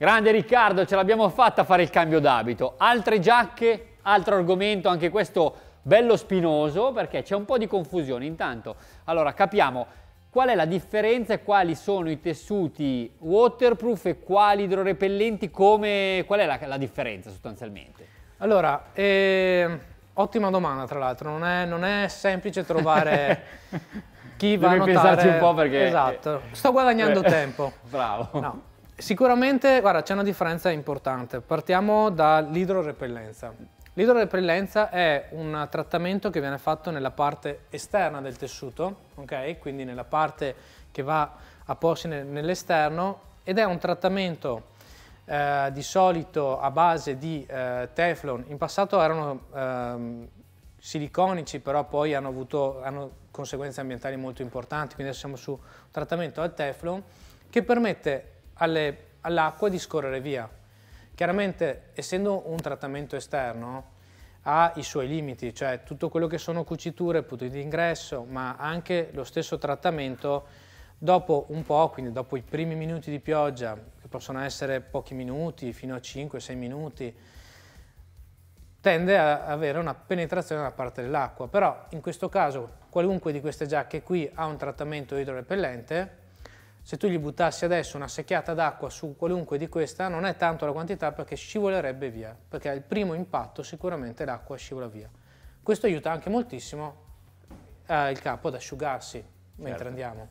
Grande Riccardo, ce l'abbiamo fatta a fare il cambio d'abito. Altre giacche, altro argomento, anche questo bello spinoso perché c'è un po' di confusione. Intanto, allora capiamo qual è la differenza e quali sono i tessuti waterproof e quali idrorepellenti, come, qual è la, la differenza sostanzialmente? Allora, eh, ottima domanda tra l'altro, non è, non è semplice trovare... chi va Devi a notare... pensarci un po' perché... Esatto, eh, sto guadagnando eh, tempo. Bravo. No. Sicuramente, guarda, c'è una differenza importante. Partiamo dall'idrorepellenza. L'idrorepellenza è un trattamento che viene fatto nella parte esterna del tessuto, ok? Quindi nella parte che va a porsi nell'esterno ed è un trattamento eh, di solito a base di eh, Teflon. In passato erano eh, siliconici, però poi hanno avuto hanno conseguenze ambientali molto importanti, quindi adesso siamo su un trattamento al Teflon che permette all'acqua di scorrere via. Chiaramente, essendo un trattamento esterno, ha i suoi limiti, cioè tutto quello che sono cuciture, punti di ingresso, ma anche lo stesso trattamento dopo un po', quindi dopo i primi minuti di pioggia, che possono essere pochi minuti, fino a 5-6 minuti, tende a avere una penetrazione da parte dell'acqua, però in questo caso qualunque di queste giacche qui ha un trattamento idrorepellente se tu gli buttassi adesso una secchiata d'acqua su qualunque di questa, non è tanto la quantità perché scivolerebbe via, perché al primo impatto sicuramente l'acqua scivola via. Questo aiuta anche moltissimo eh, il capo ad asciugarsi mentre certo. andiamo.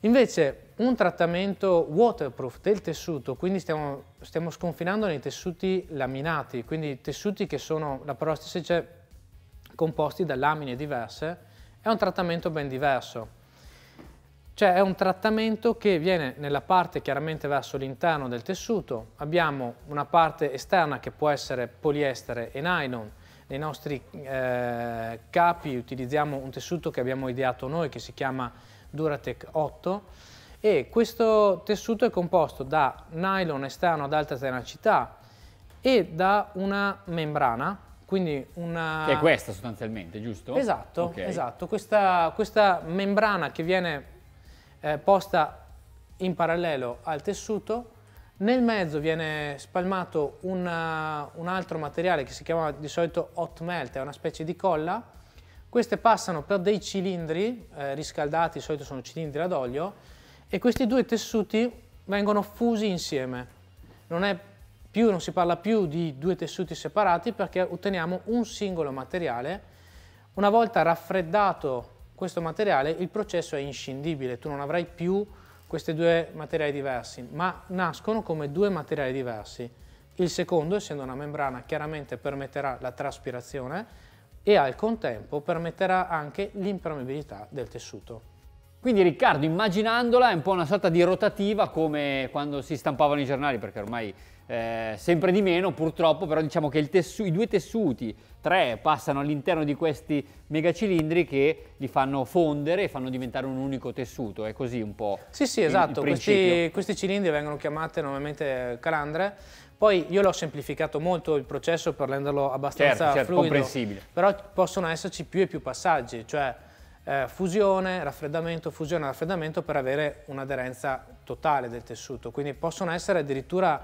Invece un trattamento waterproof del tessuto, quindi stiamo, stiamo, sconfinando nei tessuti laminati, quindi tessuti che sono, la parola stessa composti da lamine diverse, è un trattamento ben diverso. Cioè è un trattamento che viene nella parte chiaramente verso l'interno del tessuto, abbiamo una parte esterna che può essere poliestere e nylon, nei nostri eh, capi utilizziamo un tessuto che abbiamo ideato noi che si chiama Duratec 8 e questo tessuto è composto da nylon esterno ad alta tenacità e da una membrana quindi una... Che è questa sostanzialmente, giusto? Esatto, okay. esatto. Questa, questa membrana che viene eh, posta in parallelo al tessuto, nel mezzo viene spalmato una, eh, un altro materiale che si chiama di solito hot melt, è una specie di colla, queste passano per dei cilindri eh, riscaldati, di solito sono cilindri ad olio, e questi due tessuti vengono fusi insieme. Non è più, non si parla più di due tessuti separati perché otteniamo un singolo materiale. Una volta raffreddato questo materiale, il processo è inscindibile, tu non avrai più questi due materiali diversi, ma nascono come due materiali diversi. Il secondo, essendo una membrana, chiaramente permetterà la traspirazione e al contempo permetterà anche l'impermeabilità del tessuto. Quindi Riccardo, immaginandola, è un po' una sorta di rotativa come quando si stampavano i giornali, perché ormai eh, sempre di meno purtroppo, però diciamo che i due tessuti, tre, passano all'interno di questi megacilindri che li fanno fondere e fanno diventare un unico tessuto, è così un po'. Sì, sì, esatto, questi, questi cilindri vengono chiamati normalmente calandre, poi io l'ho semplificato molto il processo per renderlo abbastanza certo, certo, fluido, comprensibile. però possono esserci più e più passaggi, cioè eh, fusione, raffreddamento, fusione, raffreddamento per avere un'aderenza totale del tessuto. Quindi possono essere addirittura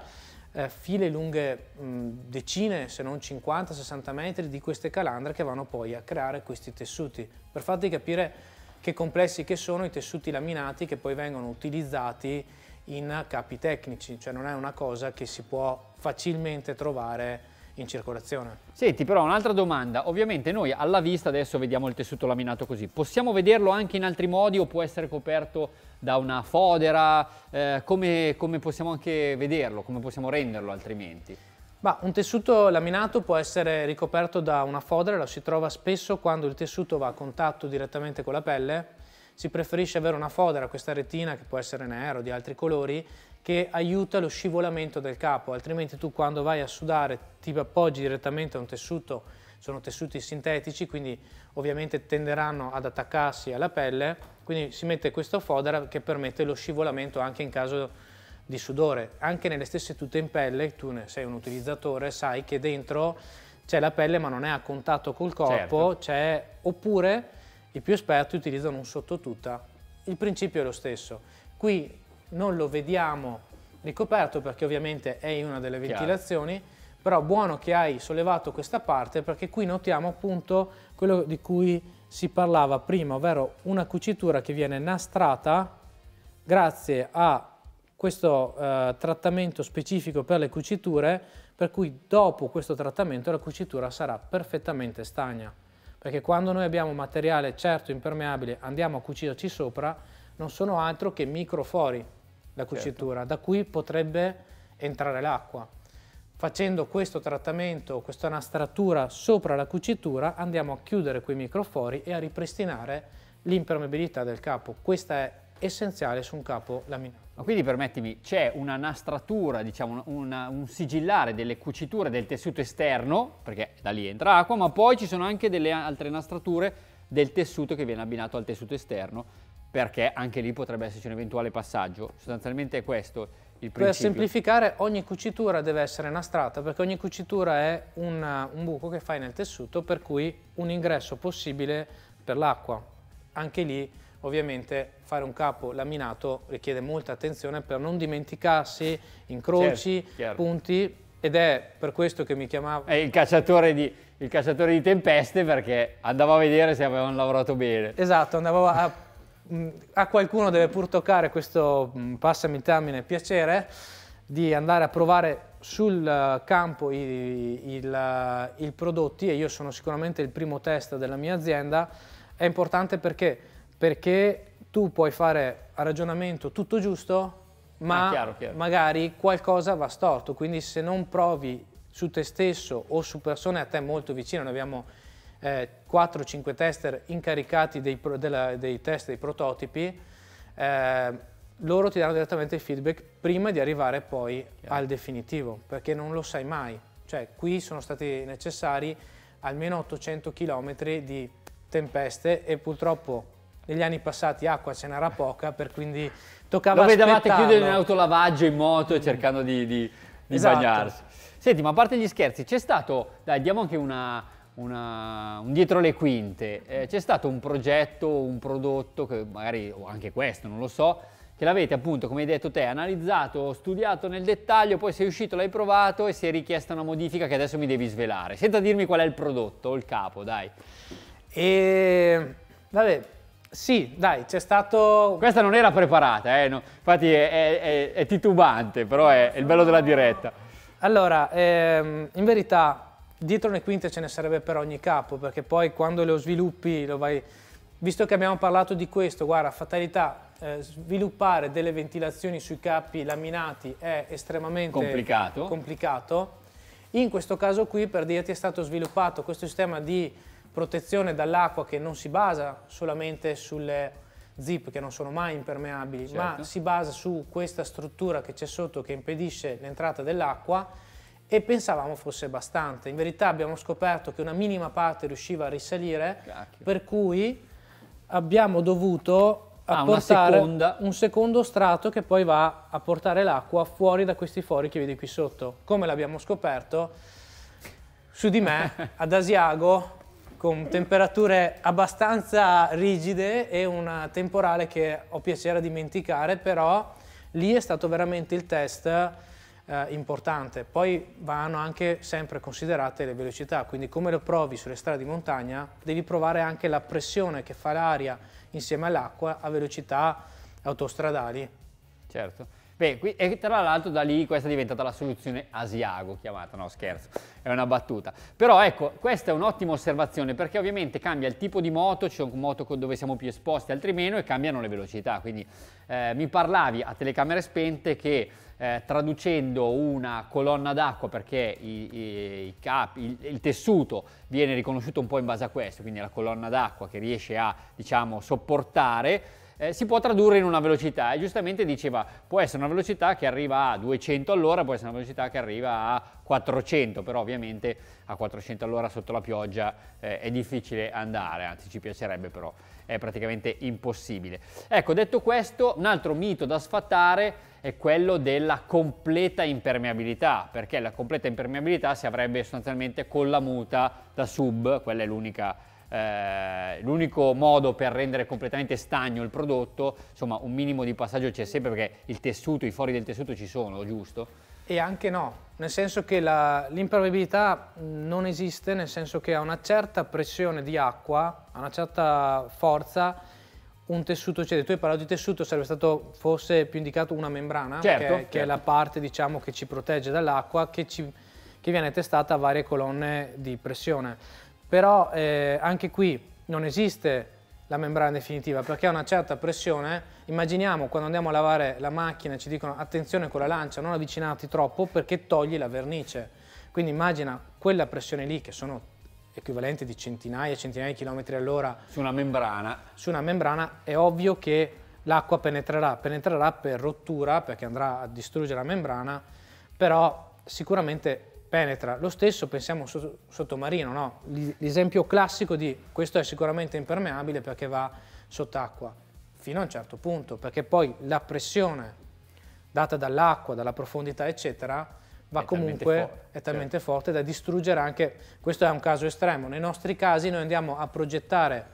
eh, file lunghe mh, decine, se non 50-60 metri di queste calandre che vanno poi a creare questi tessuti. Per farti capire che complessi che sono i tessuti laminati che poi vengono utilizzati in capi tecnici, cioè non è una cosa che si può facilmente trovare in circolazione. Senti però un'altra domanda, ovviamente noi alla vista adesso vediamo il tessuto laminato così, possiamo vederlo anche in altri modi o può essere coperto da una fodera, eh, come, come possiamo anche vederlo, come possiamo renderlo altrimenti? Bah, un tessuto laminato può essere ricoperto da una fodera, la si trova spesso quando il tessuto va a contatto direttamente con la pelle. Si preferisce avere una fodera, questa retina che può essere nera o di altri colori, che aiuta lo scivolamento del capo, altrimenti tu quando vai a sudare ti appoggi direttamente a un tessuto, sono tessuti sintetici, quindi ovviamente tenderanno ad attaccarsi alla pelle, quindi si mette questo fodera che permette lo scivolamento anche in caso di sudore. Anche nelle stesse tute in pelle, tu sei un utilizzatore, sai che dentro c'è la pelle ma non è a contatto col corpo, certo. oppure i più esperti utilizzano un sottotuta. Il principio è lo stesso. Qui non lo vediamo ricoperto perché ovviamente è in una delle ventilazioni, Chiaro. però buono che hai sollevato questa parte perché qui notiamo appunto quello di cui si parlava prima, ovvero una cucitura che viene nastrata grazie a questo eh, trattamento specifico per le cuciture, per cui dopo questo trattamento la cucitura sarà perfettamente stagna. Perché quando noi abbiamo materiale certo impermeabile, andiamo a cucirci sopra, non sono altro che microfori, la certo. cucitura, certo. da cui potrebbe entrare l'acqua. Facendo questo trattamento, questa anastratura sopra la cucitura, andiamo a chiudere quei microfori e a ripristinare l'impermeabilità del capo. Questa è essenziale su un capo laminato. Ma quindi permettimi, c'è una nastratura, diciamo una, un sigillare delle cuciture del tessuto esterno, perché da lì entra acqua, ma poi ci sono anche delle altre nastrature del tessuto che viene abbinato al tessuto esterno perché anche lì potrebbe esserci un eventuale passaggio. Sostanzialmente è questo il principio. Per semplificare, ogni cucitura deve essere nastrata, perché ogni cucitura è un, un buco che fai nel tessuto, per cui un ingresso possibile per l'acqua. Anche lì, ovviamente, fare un capo laminato richiede molta attenzione per non dimenticarsi incroci, certo, punti, ed è per questo che mi chiamavo... È il cacciatore, di, il cacciatore di tempeste perché andava a vedere se avevano lavorato bene. Esatto, andavo a Mm, a qualcuno deve pur toccare questo, mm, passami il termine, piacere di andare a provare sul eh, campo i, il, eh, i prodotti e io sono sicuramente il primo test della mia azienda, è importante perché, perché tu puoi fare a ragionamento tutto giusto, ma ah, chiaro, chiaro. magari qualcosa va storto, quindi se non provi su te stesso o su persone a te molto vicine, noi abbiamo eh, 4-5 tester incaricati dei, della, dei, test dei prototipi, eh, loro ti danno direttamente il feedback prima di arrivare poi Chiaro. al definitivo, perché non lo sai mai. Cioè, qui sono stati necessari almeno 800 km di tempeste e purtroppo negli anni passati acqua ce n'era poca, per quindi toccava Lo vedevate chiudere in autolavaggio, in moto e cercando di, di, di esatto. bagnarsi. Senti, ma a parte gli scherzi, c'è stato, dai, diamo anche una, una, un dietro le quinte. Eh, c'è stato un progetto, un prodotto, che magari o anche questo, non lo so, che l'avete appunto, come hai detto te, analizzato, studiato nel dettaglio, poi sei uscito, l'hai provato e si è richiesta una modifica che adesso mi devi svelare, senza dirmi qual è il prodotto o il capo, dai. E... Vabbè, sì, dai, c'è stato... Questa non era preparata, eh? no, infatti è, è, è, è, titubante, però è, il bello della diretta. Allora, ehm, in verità dietro le quinte ce ne sarebbe per ogni capo, perché poi quando lo sviluppi lo vai... Visto che abbiamo parlato di questo, guarda, fatalità, eh, sviluppare delle ventilazioni sui capi laminati è estremamente complicato. complicato. In questo caso qui, per dirti, è stato sviluppato questo sistema di protezione dall'acqua che non si basa solamente sulle zip che non sono mai impermeabili, certo. ma si basa su questa struttura che c'è sotto che impedisce l'entrata dell'acqua e pensavamo fosse abbastanza. In verità abbiamo scoperto che una minima parte riusciva a risalire, Cacchio. per cui abbiamo dovuto ah, apportare ah, un secondo strato che poi va a portare l'acqua fuori da questi fori che vedi qui sotto. Come l'abbiamo scoperto? Su di me, ad Asiago, con temperature abbastanza rigide e un temporale che ho piacere a dimenticare, però lì è stato veramente il test eh, importante. Poi vanno anche sempre considerate le velocità, quindi come lo provi sulle strade di montagna devi provare anche la pressione che fa l'aria insieme all'acqua a velocità autostradali. Certo. Beh, e tra l'altro da lì questa è diventata la soluzione Asiago chiamata, no scherzo, è una battuta. Però ecco, questa è un'ottima osservazione perché ovviamente cambia il tipo di moto, c'è cioè un moto dove siamo più esposti, altri meno e cambiano le velocità. Quindi eh, mi parlavi a telecamere spente che eh, traducendo una colonna d'acqua perché i, i, i capi, il, il, tessuto viene riconosciuto un po' in base a questo, quindi la colonna d'acqua che riesce a diciamo sopportare eh, si può tradurre in una velocità e giustamente diceva può essere una velocità che arriva a 200 all'ora, può essere una velocità che arriva a 400, però ovviamente a 400 all'ora sotto la pioggia eh, è difficile andare, anzi ci piacerebbe però è praticamente impossibile. Ecco, detto questo, un altro mito da sfatare è quello della completa impermeabilità, perché la completa impermeabilità si avrebbe sostanzialmente con la muta da sub, quella è l'unica eh, l'unico modo per rendere completamente stagno il prodotto, insomma un minimo di passaggio c'è sempre perché il tessuto, i fori del tessuto ci sono, giusto? E anche no, nel senso che l'impermeabilità non esiste, nel senso che a una certa pressione di acqua, a una certa forza, un tessuto cede. Tu hai parlato di tessuto, sarebbe stato forse più indicato una membrana, certo, che, certo. che, è certo. la parte diciamo, che ci protegge dall'acqua, che, che viene testata a varie colonne di pressione però eh, anche qui non esiste la membrana definitiva perché a una certa pressione immaginiamo quando andiamo a lavare la macchina ci dicono attenzione con la lancia non avvicinarti troppo perché togli la vernice quindi immagina quella pressione lì che sono equivalenti di centinaia e centinaia di chilometri all'ora su una membrana su una membrana è ovvio che l'acqua penetrerà penetrerà per rottura perché andrà a distruggere la membrana però sicuramente penetra. Lo stesso pensiamo sottomarino, no? l'esempio classico di questo è sicuramente impermeabile perché va sott'acqua, fino a un certo punto, perché poi la pressione data dall'acqua, dalla profondità, eccetera, va è comunque talmente forte, è certo. talmente certo. forte da distruggere anche, questo è un caso estremo, nei nostri casi noi andiamo a progettare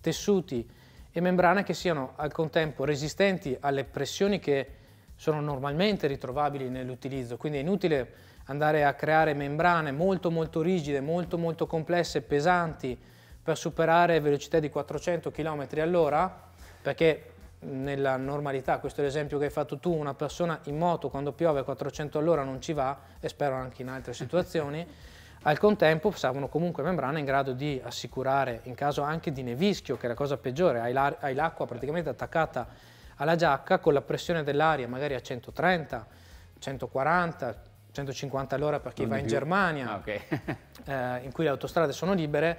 tessuti e membrane che siano al contempo resistenti alle pressioni che sono normalmente ritrovabili nell'utilizzo, quindi è inutile andare a creare membrane molto molto rigide, molto molto complesse, pesanti per superare velocità di 400 km all'ora, perché nella normalità, questo è l'esempio che hai fatto tu, una persona in moto quando piove a 400 all'ora non ci va, e spero anche in altre situazioni, al contempo servono comunque membrane in grado di assicurare, in caso anche di nevischio, che è la cosa peggiore, hai l'acqua praticamente attaccata alla giacca con la pressione dell'aria magari a 130, 140, 150 all'ora per chi non va in più. Germania, ah, okay. eh, in cui le autostrade sono libere,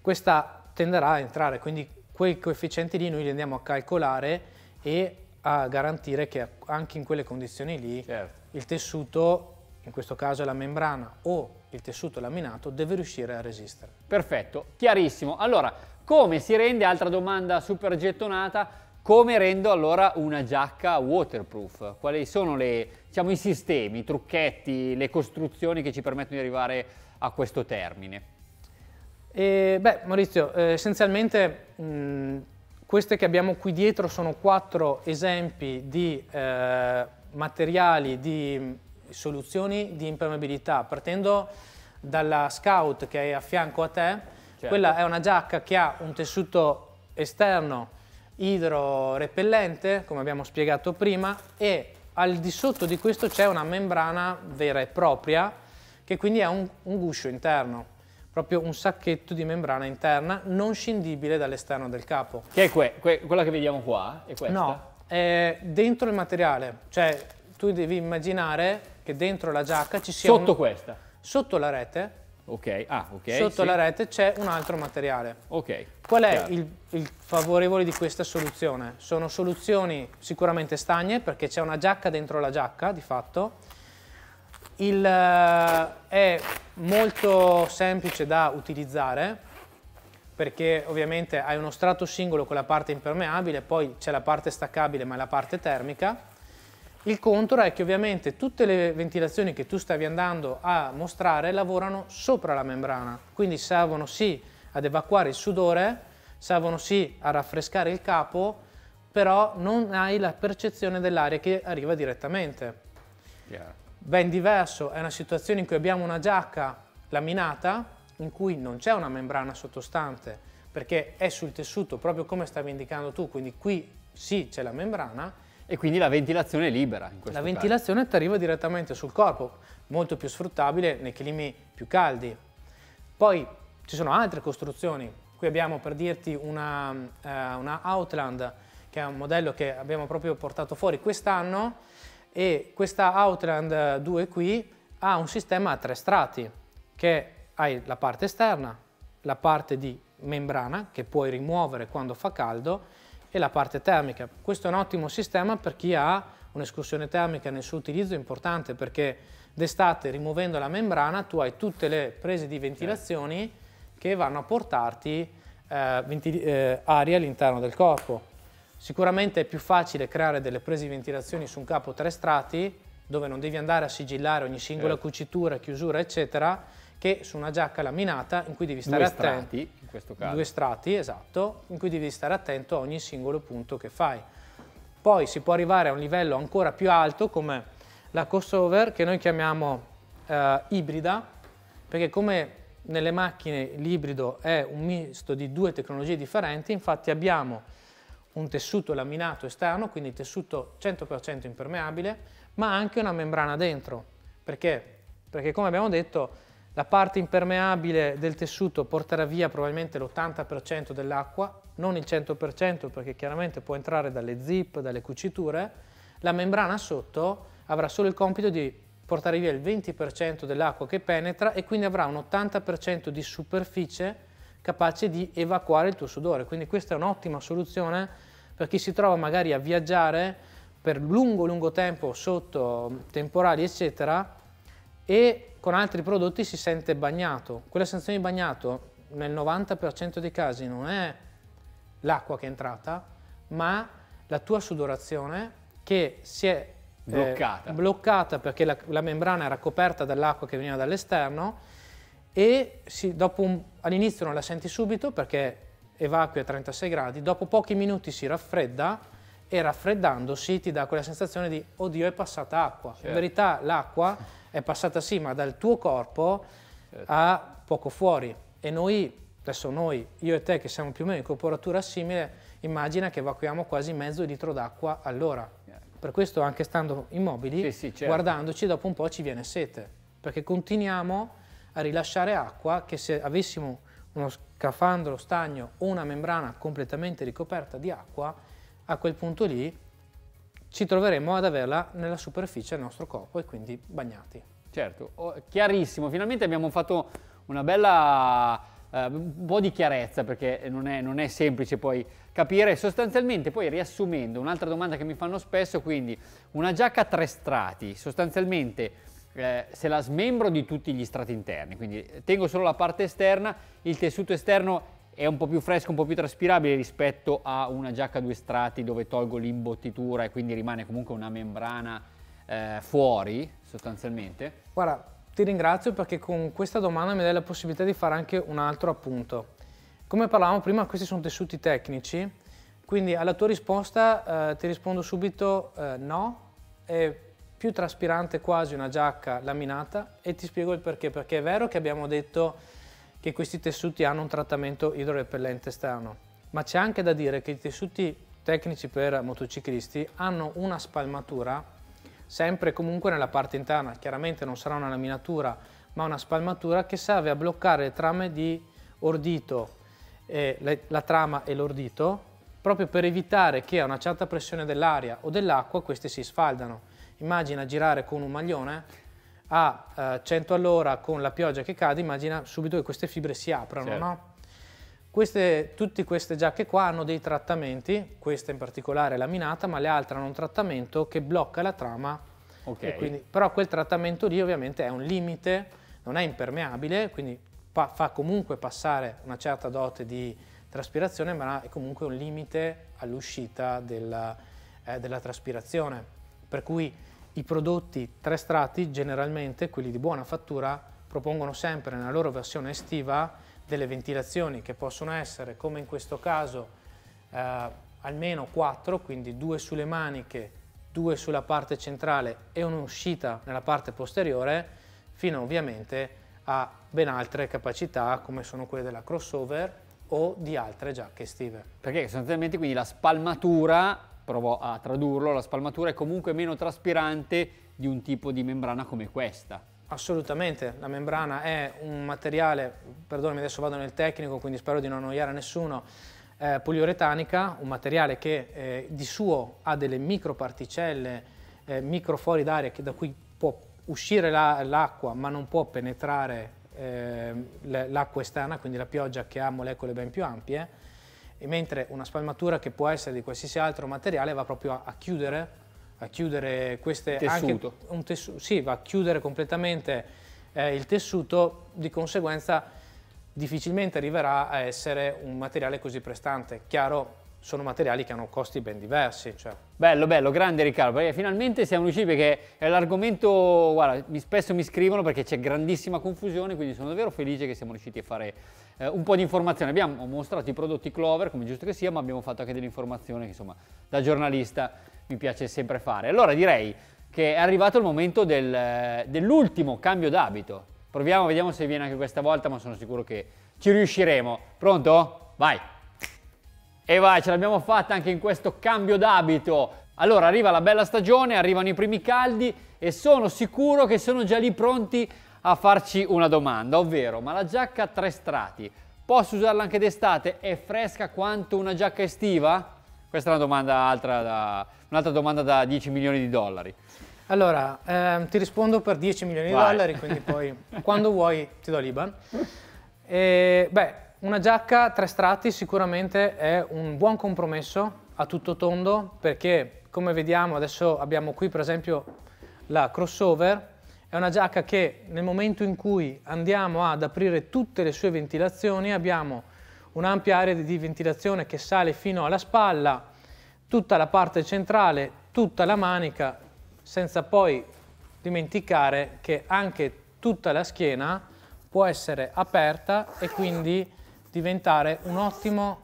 questa tenderà a entrare, quindi quei coefficienti lì noi li andiamo a calcolare e a garantire che anche in quelle condizioni lì certo. il tessuto, in questo caso la membrana o il tessuto laminato, deve riuscire a resistere. Perfetto, chiarissimo. Allora, come si rende, altra domanda super gettonata, come rendo allora una giacca waterproof? Quali sono le, diciamo, i sistemi, i trucchetti, le costruzioni che ci permettono di arrivare a questo termine? Eh, beh, Maurizio, eh, essenzialmente mh, mm, queste che abbiamo qui dietro sono quattro esempi di eh, materiali, di mm, soluzioni di impermeabilità, partendo dalla Scout che è a fianco a te. Certo. Quella è una giacca che ha un tessuto esterno idrorepellente, come abbiamo spiegato prima, e al di sotto di questo c'è una membrana vera e propria, che quindi è un, un guscio interno, proprio un sacchetto di membrana interna non scindibile dall'esterno del capo. Che è que que quella che vediamo qua? Eh, è questa? No, è dentro il materiale, cioè tu devi immaginare che dentro la giacca ci sia... Sotto un... questa? Sotto la rete Ok, ah, ok. Sotto sì. la rete c'è un altro materiale. Ok. Qual è il, il, favorevole di questa soluzione? Sono soluzioni sicuramente stagne perché c'è una giacca dentro la giacca di fatto. Il, eh, è molto semplice da utilizzare perché ovviamente hai uno strato singolo con la parte impermeabile, poi c'è la parte staccabile ma è la parte termica il contro è che ovviamente tutte le ventilazioni che tu stavi andando a mostrare lavorano sopra la membrana, quindi servono sì ad evacuare il sudore, servono sì a raffrescare il capo, però non hai la percezione dell'aria che arriva direttamente. Yeah. Ben diverso è una situazione in cui abbiamo una giacca laminata in cui non c'è una membrana sottostante perché è sul tessuto proprio come stavi indicando tu, quindi qui sì c'è la membrana, e quindi la ventilazione è libera. In la ventilazione ti arriva direttamente sul corpo, molto più sfruttabile nei climi più caldi. Poi ci sono altre costruzioni, qui abbiamo per dirti una, eh, una Outland che è un modello che abbiamo proprio portato fuori quest'anno e questa Outland 2 qui ha un sistema a tre strati che hai la parte esterna, la parte di membrana che puoi rimuovere quando fa caldo e la parte termica. Questo è un ottimo sistema per chi ha un'escursione termica nel suo utilizzo importante perché d'estate rimuovendo la membrana tu hai tutte le prese di ventilazione che vanno a portarti eh, venti, eh, aria all'interno del corpo. Sicuramente è più facile creare delle prese di ventilazione su un capo tre strati dove non devi andare a sigillare ogni singola certo. cucitura, chiusura eccetera che su una giacca laminata in cui devi stare attento. in questo caso. Due strati, esatto, in cui devi stare attento a ogni singolo punto che fai. Poi si può arrivare a un livello ancora più alto come la crossover che noi chiamiamo eh, ibrida, perché come nelle macchine l'ibrido è un misto di due tecnologie differenti, infatti abbiamo un tessuto laminato esterno, quindi tessuto 100% impermeabile, ma anche una membrana dentro, perché? perché come abbiamo detto la parte impermeabile del tessuto porterà via probabilmente l'80% dell'acqua, non il 100% perché chiaramente può entrare dalle zip, dalle cuciture. La membrana sotto avrà solo il compito di portare via il 20% dell'acqua che penetra e quindi avrà un 80% di superficie capace di evacuare il tuo sudore. Quindi questa è un'ottima soluzione per chi si trova magari a viaggiare per lungo lungo tempo sotto temporali eccetera e con altri prodotti si sente bagnato. Quella sensazione di bagnato nel 90% dei casi non è l'acqua che è entrata, ma la tua sudorazione che si è bloccata, eh, bloccata perché la, la, membrana era coperta dall'acqua che veniva dall'esterno e si, un, all'inizio non la senti subito perché evacui a 36 gradi, dopo pochi minuti si raffredda e raffreddandosi ti dà quella sensazione di oddio è passata acqua. Certo. In verità l'acqua è passata sì, ma dal tuo corpo a poco fuori. E noi, adesso noi, io e te che siamo più o meno in corporatura simile, immagina che evacuiamo quasi mezzo litro d'acqua all'ora. Per questo anche stando immobili, sì, sì, certo. guardandoci, dopo un po' ci viene sete, perché continuiamo a rilasciare acqua che se avessimo uno scafandro, stagno o una membrana completamente ricoperta di acqua, a quel punto lì ci troveremo ad averla nella superficie del nostro corpo e quindi bagnati. Certo, oh, chiarissimo, finalmente abbiamo fatto una bella Uh, un po' di chiarezza perché non è, non è, semplice poi capire. Sostanzialmente, poi riassumendo, un'altra domanda che mi fanno spesso, quindi una giacca a tre strati, sostanzialmente eh, se la smembro di tutti gli strati interni, quindi tengo solo la parte esterna, il tessuto esterno è un po' più fresco, un po' più traspirabile rispetto a una giacca a due strati dove tolgo l'imbottitura e quindi rimane comunque una membrana eh, fuori sostanzialmente. Guarda, ti ringrazio perché con questa domanda mi dai la possibilità di fare anche un altro appunto. Come parlavamo prima, questi sono tessuti tecnici, quindi alla tua risposta eh, ti rispondo subito eh, no, è più traspirante quasi una giacca laminata e ti spiego il perché, perché è vero che abbiamo detto che questi tessuti hanno un trattamento idrorepellente esterno. Ma c'è anche da dire che i tessuti tecnici per motociclisti hanno una spalmatura sempre comunque nella parte interna, chiaramente non sarà una laminatura ma una spalmatura che serve a bloccare le trame di ordito, e eh, le, la trama e l'ordito proprio per evitare che a una certa pressione dell'aria o dell'acqua queste si sfaldano. Immagina girare con un maglione a 100 eh, all'ora con la pioggia che cade, immagina subito che queste fibre si aprono, certo. no? Queste, tutte queste giacche qua hanno dei trattamenti, questa in particolare è laminata, ma le altre hanno un trattamento che blocca la trama. Okay. Quindi, però quel trattamento lì ovviamente è un limite, non è impermeabile, quindi fa comunque passare una certa dote di traspirazione, ma è comunque un limite all'uscita della, eh, della traspirazione. Per cui i prodotti tre strati, generalmente quelli di buona fattura, propongono sempre nella loro versione estiva delle ventilazioni che possono essere, come in questo caso, eh, almeno quattro, quindi due sulle maniche, due sulla parte centrale e un'uscita nella parte posteriore, fino ovviamente a ben altre capacità come sono quelle della crossover o di altre giacche estive. Perché sostanzialmente quindi la spalmatura provo a tradurlo, la spalmatura è comunque meno traspirante di un tipo di membrana come questa. Assolutamente, la membrana è un materiale, perdonami adesso vado nel tecnico quindi spero di non annoiare nessuno, eh, poliuretanica, un materiale che eh, di suo ha delle microparticelle, eh, microfori d'aria da cui può uscire l'acqua ma non può penetrare eh, l'acqua esterna, quindi la pioggia che ha molecole ben più ampie e mentre una spalmatura che può essere di qualsiasi altro materiale va proprio a, a chiudere, a chiudere queste, tessuto. un tessuto, sì, va a chiudere completamente eh, il tessuto, di conseguenza difficilmente arriverà a essere un materiale così prestante. Chiaro, sono materiali che hanno costi ben diversi. Cioè. Bello, bello, grande Riccardo, perché finalmente siamo riusciti, perché è l'argomento, guarda, spesso mi scrivono perché c'è grandissima confusione, quindi sono davvero felice che siamo riusciti a fare eh, un po' di informazione. Abbiamo mostrato i prodotti Clover, come giusto che sia, ma abbiamo fatto anche dell'informazione che insomma da giornalista mi piace sempre fare. Allora direi che è arrivato il momento del, eh, dell'ultimo cambio d'abito. Proviamo, vediamo se viene anche questa volta, ma sono sicuro che ci riusciremo. Pronto? Vai! E vai, ce l'abbiamo fatta anche in questo cambio d'abito. Allora arriva la bella stagione, arrivano i primi caldi e sono sicuro che sono già lì pronti a farci una domanda, ovvero ma la giacca a tre strati posso usarla anche d'estate? È fresca quanto una giacca estiva? Questa è una domanda altra da, un'altra domanda da 10 milioni di dollari. Allora, ehm, ti rispondo per 10 milioni Vai. di dollari, quindi poi quando vuoi ti do l'Iban. E, beh, una giacca tre strati sicuramente è un buon compromesso a tutto tondo perché come vediamo adesso abbiamo qui per esempio la crossover è una giacca che nel momento in cui andiamo ad aprire tutte le sue ventilazioni abbiamo un'ampia area di ventilazione che sale fino alla spalla, tutta la parte centrale, tutta la manica, senza poi dimenticare che anche tutta la schiena può essere aperta e quindi diventare un ottimo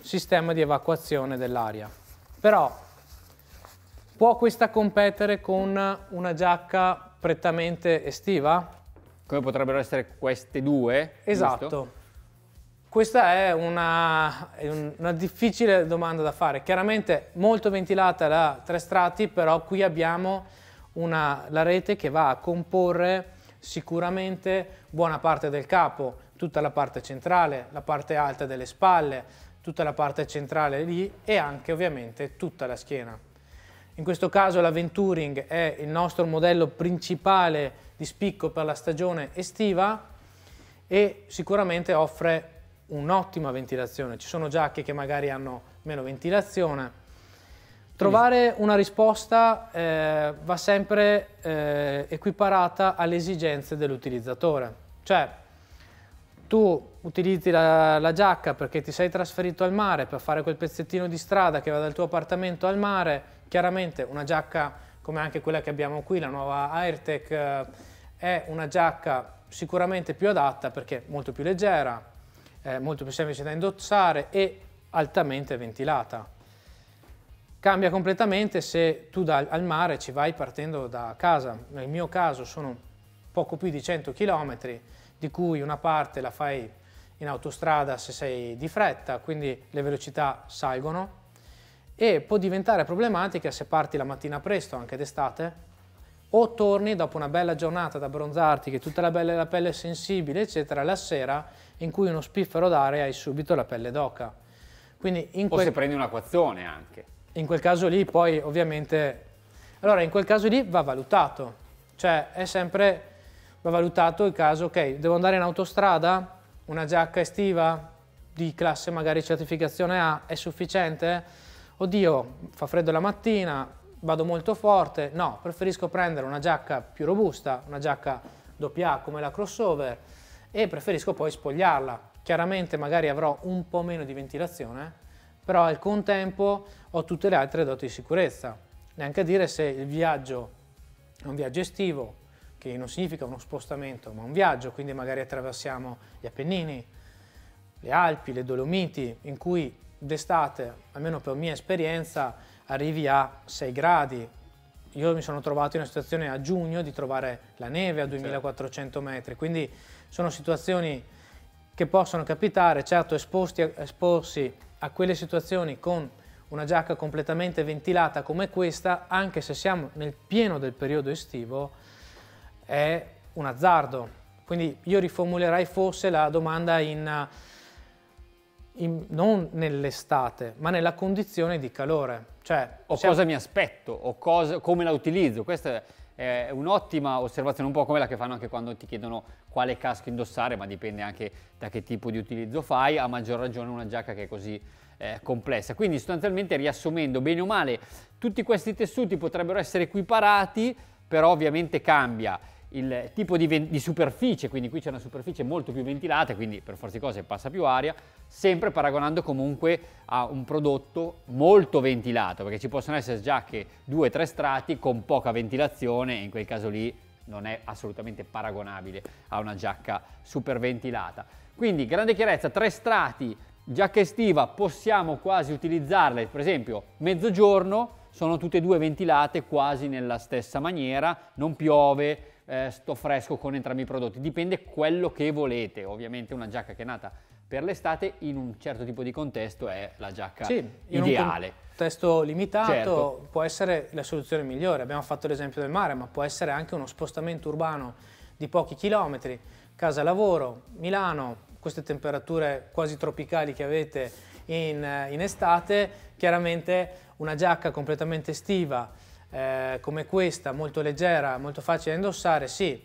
sistema di evacuazione dell'aria. Però può questa competere con una giacca prettamente estiva? Come potrebbero essere queste due? Esatto. Visto? Questa è una, una, difficile domanda da fare. Chiaramente molto ventilata da tre strati, però qui abbiamo una, la rete che va a comporre sicuramente buona parte del capo, tutta la parte centrale, la parte alta delle spalle, tutta la parte centrale lì e anche ovviamente tutta la schiena. In questo caso la Venturing è il nostro modello principale di spicco per la stagione estiva e sicuramente offre un'ottima ventilazione. Ci sono giacche che magari hanno meno ventilazione. Trovare una risposta eh, va sempre eh, equiparata alle esigenze dell'utilizzatore. Cioè, tu utilizzi la, la, giacca perché ti sei trasferito al mare per fare quel pezzettino di strada che va dal tuo appartamento al mare, chiaramente una giacca come anche quella che abbiamo qui, la nuova Airtech, eh, è una giacca sicuramente più adatta perché molto più leggera, eh, molto più semplice da indossare e altamente ventilata. Cambia completamente se tu dal, al mare ci vai partendo da casa. Nel mio caso sono poco più di 100 km, di cui una parte la fai in autostrada se sei di fretta, quindi le velocità salgono e può diventare problematica se parti la mattina presto, anche d'estate, o torni dopo una bella giornata ad abbronzarti, che tutta la, bella, la pelle è sensibile, eccetera, la sera in cui uno spiffero d'aria hai subito la pelle d'oca. Quindi in quel... O se prendi un anche. In quel caso lì poi ovviamente... Allora in quel caso lì va valutato, cioè è sempre va valutato il caso, ok, devo andare in autostrada? Una giacca estiva di classe magari certificazione A è sufficiente? Oddio, fa freddo la mattina, vado molto forte, no, preferisco prendere una giacca più robusta, una giacca doppia come la crossover e preferisco poi spogliarla. Chiaramente magari avrò un po' meno di ventilazione, però al contempo ho tutte le altre doti di sicurezza. Neanche a dire se il viaggio è un viaggio estivo che non significa uno spostamento, ma un viaggio, quindi magari attraversiamo gli Appennini, le Alpi, le Dolomiti, in cui d'estate, almeno per mia esperienza, arrivi a 6 gradi. Io mi sono trovato in una situazione a giugno di trovare la neve a 2400 certo. metri, quindi sono situazioni che possono capitare, certo esposti, esporsi a quelle situazioni con una giacca completamente ventilata come questa, anche se siamo nel pieno del periodo estivo, è un azzardo. Quindi io riformulerei forse la domanda in, eh, in, non nell'estate, ma nella condizione di calore. Cioè, o siamo... cosa mi aspetto, o cosa, come la utilizzo. Questa è un'ottima osservazione, un po' come la che fanno anche quando ti chiedono quale casco indossare, ma dipende anche da che tipo di utilizzo fai, a maggior ragione una giacca che è così eh, complessa. Quindi sostanzialmente riassumendo bene o male, tutti questi tessuti potrebbero essere equiparati, però ovviamente cambia il tipo di, di, superficie, quindi qui c'è una superficie molto più ventilata, quindi per forza di cose passa più aria, sempre paragonando comunque a un prodotto molto ventilato, perché ci possono essere giacche o tre strati con poca ventilazione e in quel caso lì non è assolutamente paragonabile a una giacca super ventilata. Quindi grande chiarezza, tre strati, giacca estiva, possiamo quasi utilizzarle, per esempio mezzogiorno, sono tutte e due ventilate quasi nella stessa maniera, non piove, eh, sto fresco con entrambi i prodotti, dipende quello che volete, ovviamente una giacca che è nata per l'estate in un certo tipo di contesto è la giacca sì, ideale. In un contesto limitato certo. può essere la soluzione migliore, abbiamo fatto l'esempio del mare, ma può essere anche uno spostamento urbano di pochi chilometri, casa lavoro, Milano, queste temperature quasi tropicali che avete in, eh, in estate, chiaramente una giacca completamente estiva eh, come questa, molto leggera, molto facile da indossare, sì,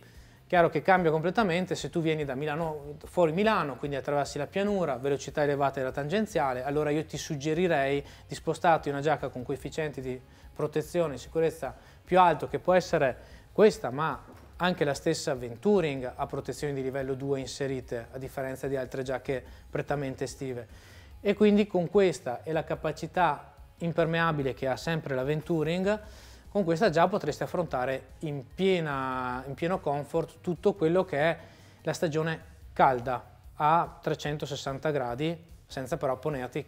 chiaro che cambia completamente se tu vieni da Milano, fuori Milano, quindi attraversi la pianura, velocità elevata della tangenziale, allora io ti suggerirei di spostarti una giacca con coefficienti di protezione e sicurezza più alto che può essere questa, ma anche la stessa Venturing ha protezioni di livello 2 inserite, a differenza di altre giacche prettamente estive. E quindi con questa e la capacità impermeabile che ha sempre la Venturing, con questa già potresti affrontare in, piena, in pieno comfort tutto quello che è la stagione calda a 360 gradi senza però ponerti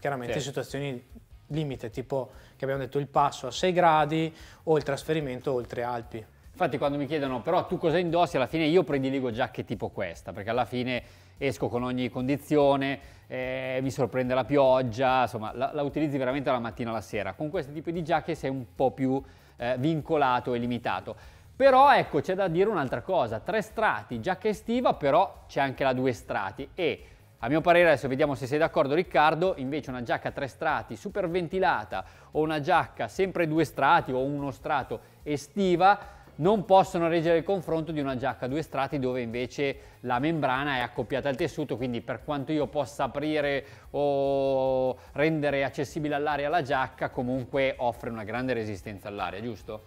chiaramente sì. situazioni limite tipo che abbiamo detto il passo a 6 gradi o il trasferimento oltre Alpi. Infatti quando mi chiedono però tu cosa indossi alla fine io prediligo giacche tipo questa perché alla fine esco con ogni condizione eh, vi sorprende la pioggia, insomma la, la, utilizzi veramente dalla mattina alla sera. Con questo tipo di giacche sei un po' più eh, vincolato e limitato. Però ecco c'è da dire un'altra cosa, tre strati, giacca estiva però c'è anche la due strati e a mio parere, adesso vediamo se sei d'accordo Riccardo, invece una giacca a tre strati super ventilata o una giacca sempre due strati o uno strato estiva non possono reggere il confronto di una giacca a due strati dove invece la membrana è accoppiata al tessuto, quindi per quanto io possa aprire o rendere accessibile all'aria la giacca, comunque offre una grande resistenza all'aria, giusto?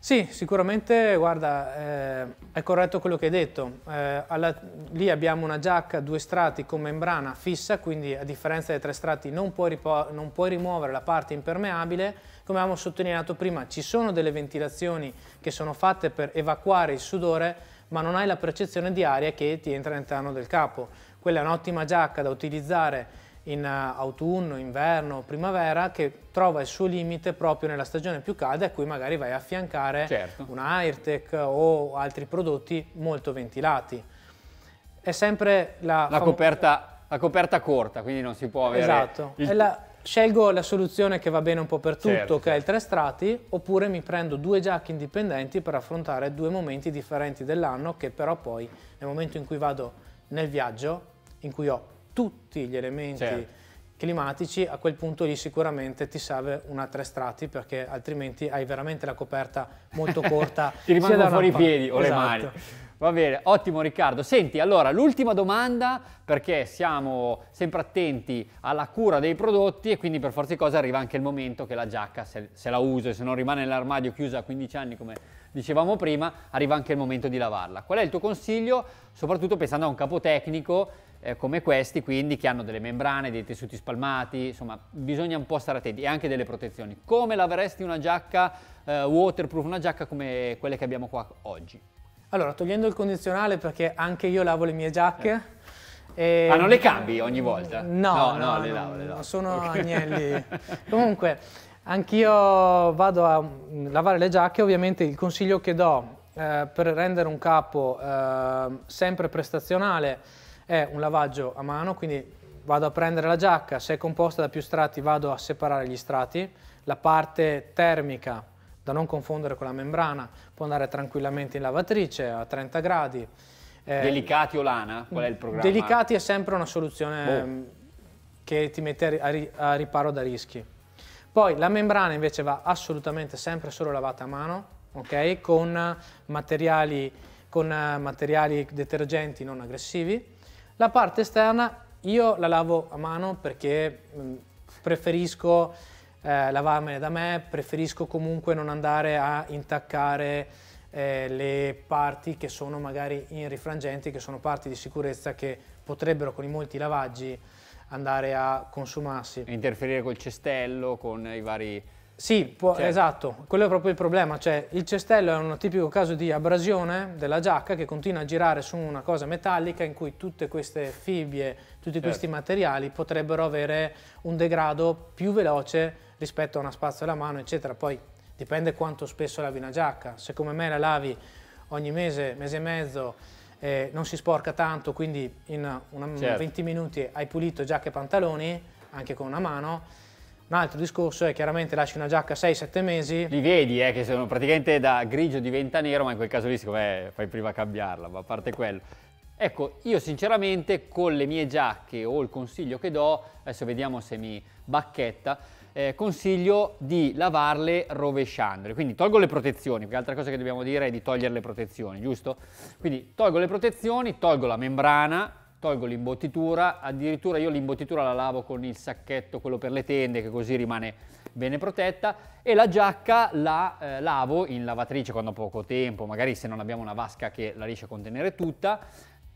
Sì, sicuramente, guarda, eh, è corretto quello che hai detto. Eh, alla, lì abbiamo una giacca, due strati con membrana fissa, quindi a differenza dei tre strati non puoi, non puoi rimuovere la parte impermeabile. Come avevamo sottolineato prima, ci sono delle ventilazioni che sono fatte per evacuare il sudore, ma non hai la percezione di aria che ti entra all'interno del capo. Quella è un'ottima giacca da utilizzare in eh, autunno, inverno, primavera, che trova il suo limite proprio nella stagione più calda e a cui magari vai a affiancare certo. una Airtech o altri prodotti molto ventilati. È sempre la, la, coperta, la coperta, corta, quindi non si può avere... Esatto. Il... La, scelgo la soluzione che va bene un po' per tutto, certo. che è il certo. tre strati, oppure mi prendo due giacche indipendenti per affrontare due momenti differenti dell'anno che però poi nel momento in cui vado nel viaggio, in cui ho tutti gli elementi certo. climatici, a quel punto lì sicuramente ti serve una tre strati perché altrimenti hai veramente la coperta molto corta. ti rimangono fuori i piedi o esatto. le mani. Esatto. Va bene, ottimo Riccardo. Senti, allora l'ultima domanda perché siamo sempre attenti alla cura dei prodotti e quindi per forza di cose arriva anche il momento che la giacca, se, se la uso e se non rimane nell'armadio chiusa a 15 anni come dicevamo prima, arriva anche il momento di lavarla. Qual è il tuo consiglio, soprattutto pensando a un capotecnico eh, come questi, quindi che hanno delle membrane, dei tessuti spalmati, insomma bisogna un po' stare attenti e anche delle protezioni. Come laveresti una giacca eh, waterproof, una giacca come quelle che abbiamo qua oggi? Allora, togliendo il condizionale perché anche io lavo le mie giacche. Eh. E... Eh, ah, non le cambi ogni volta? No, no, no, no le lavo, le lavo. Sono agnelli. Comunque, Anch'io vado a lavare le giacche, ovviamente il consiglio che do eh, per rendere un capo eh, sempre prestazionale è un lavaggio a mano, quindi vado a prendere la giacca, se è composta da più strati vado a separare gli strati, la parte termica da non confondere con la membrana può andare tranquillamente in lavatrice a 30 gradi. Eh, delicati o lana? Qual è il programma? Delicati è sempre una soluzione oh. che ti mette a, ri a riparo da rischi. Poi la membrana invece va assolutamente sempre solo lavata a mano, ok? Con materiali, con eh, materiali detergenti non aggressivi. La parte esterna io la lavo a mano perché mm, preferisco eh, lavarmene da me, preferisco comunque non andare a intaccare eh, le parti che sono magari in rifrangenti, che sono parti di sicurezza che potrebbero con i molti lavaggi andare a consumarsi. E interferire col cestello, con i vari... Sì, può, cioè... esatto, quello è proprio il problema, cioè il cestello è un tipico caso di abrasione della giacca che continua a girare su una cosa metallica in cui tutte queste fibbie, tutti certo. questi materiali potrebbero avere un degrado più veloce rispetto a una spazio alla mano, eccetera. Poi dipende quanto spesso lavi una giacca, se come me la lavi ogni mese, mese e mezzo, eh, non si sporca tanto, quindi in una, certo. 20 minuti hai pulito giacca e pantaloni, anche con una mano. Un altro discorso è chiaramente lasci una giacca 6-7 mesi. Li vedi eh, che sono praticamente da grigio diventa nero, ma in quel caso lì siccome fai prima a cambiarla, ma a parte quello. Ecco, io sinceramente con le mie giacche o il consiglio che do, adesso vediamo se mi bacchetta, eh, consiglio di lavarle rovesciandole. Quindi tolgo le protezioni, perché l'altra cosa che dobbiamo dire è di togliere le protezioni, giusto? Quindi tolgo le protezioni, tolgo la membrana, tolgo l'imbottitura, addirittura io l'imbottitura la lavo con il sacchetto, quello per le tende, che così rimane bene protetta, e la giacca la eh, lavo in lavatrice quando ho poco tempo, magari se non abbiamo una vasca che la riesce a contenere tutta,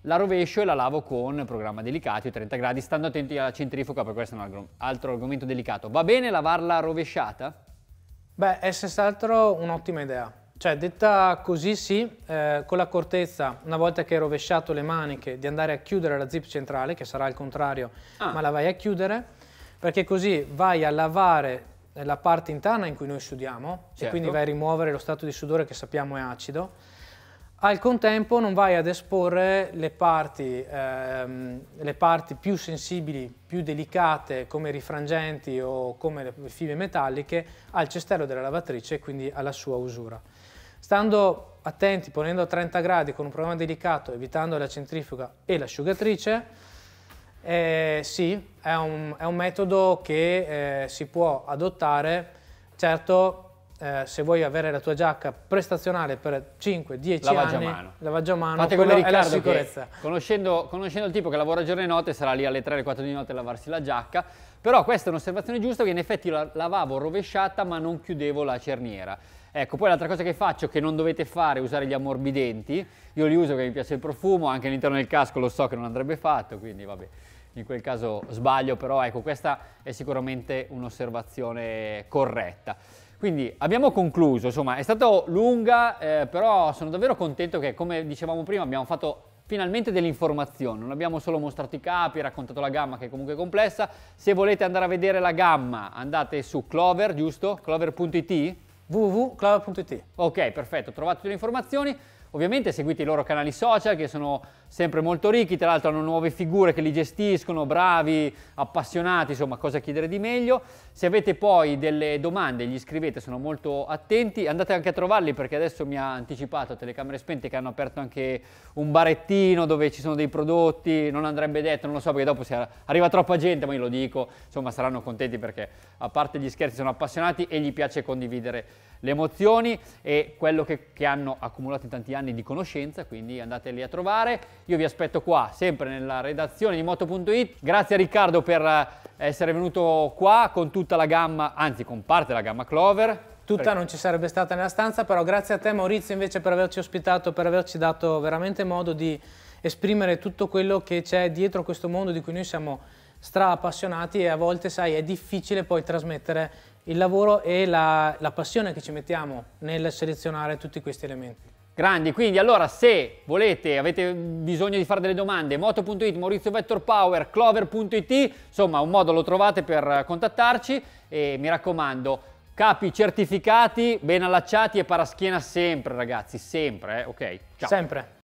la rovescio e la lavo con programma delicato, 30 gradi, stando attenti alla centrifuga, perché questo è un altro argomento delicato. Va bene lavarla rovesciata? Beh, è senz'altro un'ottima idea. Cioè, detta così sì, eh, con l'accortezza, una volta che hai rovesciato le maniche, di andare a chiudere la zip centrale, che sarà il contrario, ah. ma la vai a chiudere, perché così vai a lavare eh, la parte interna in cui noi sudiamo certo. e quindi vai a rimuovere lo stato di sudore che sappiamo è acido al contempo non vai ad esporre le parti, ehm, le parti, più sensibili, più delicate come i rifrangenti o come le fibre metalliche al cestello della lavatrice e quindi alla sua usura. Stando attenti, ponendo a 30 gradi con un programma delicato, evitando la centrifuga e l'asciugatrice, eh, sì, è un, è un, metodo che eh, si può adottare, certo eh, se vuoi avere la tua giacca prestazionale per 5-10 lavaggio anni, mano. lavaggio a mano, Fate quello Riccardo, è la sicurezza. Conoscendo, conoscendo, il tipo che lavora giorno e notte, sarà lì alle 3 alle 4 di notte a lavarsi la giacca, però questa è un'osservazione giusta che in effetti la lavavo rovesciata ma non chiudevo la cerniera. Ecco, poi l'altra cosa che faccio che non dovete fare è usare gli ammorbidenti, io li uso perché mi piace il profumo, anche all'interno del casco lo so che non andrebbe fatto, quindi vabbè in quel caso sbaglio, però ecco, questa è sicuramente un'osservazione corretta. Quindi abbiamo concluso, insomma è stata lunga, eh, però sono davvero contento che come dicevamo prima abbiamo fatto finalmente delle informazioni, non abbiamo solo mostrato i capi, raccontato la gamma che è comunque complessa, se volete andare a vedere la gamma andate su Clover, giusto? Clover.it? www.clover.it Ok, perfetto, trovate tutte le informazioni. Ovviamente seguite i loro canali social che sono sempre molto ricchi, tra l'altro hanno nuove figure che li gestiscono, bravi, appassionati, insomma cosa chiedere di meglio. Se avete poi delle domande gli scrivete, sono molto attenti, andate anche a trovarli perché adesso mi ha anticipato a telecamere spente che hanno aperto anche un barettino dove ci sono dei prodotti, non andrebbe detto, non lo so perché dopo se arriva troppa gente, ma io lo dico, insomma saranno contenti perché a parte gli scherzi sono appassionati e gli piace condividere le emozioni e quello che, che hanno accumulato in tanti anni anni di conoscenza, quindi andateli a trovare. Io vi aspetto qua, sempre nella redazione di moto.it. Grazie a Riccardo per eh, essere venuto qua con tutta la gamma, anzi con parte della gamma Clover. Tutta non ci sarebbe stata nella stanza, però grazie a te Maurizio invece per averci ospitato, per averci dato veramente modo di esprimere tutto quello che c'è dietro questo mondo di cui noi siamo stra appassionati e a volte, sai, è difficile poi trasmettere il lavoro e la, la passione che ci mettiamo nel selezionare tutti questi elementi. Grandi, quindi allora se volete, avete bisogno di fare delle domande, moto.it, Maurizio Vector Power, clover.it, insomma un modo lo trovate per contattarci e mi raccomando, capi certificati, ben allacciati e paraschiena sempre ragazzi, sempre, eh? ok? Ciao. Sempre.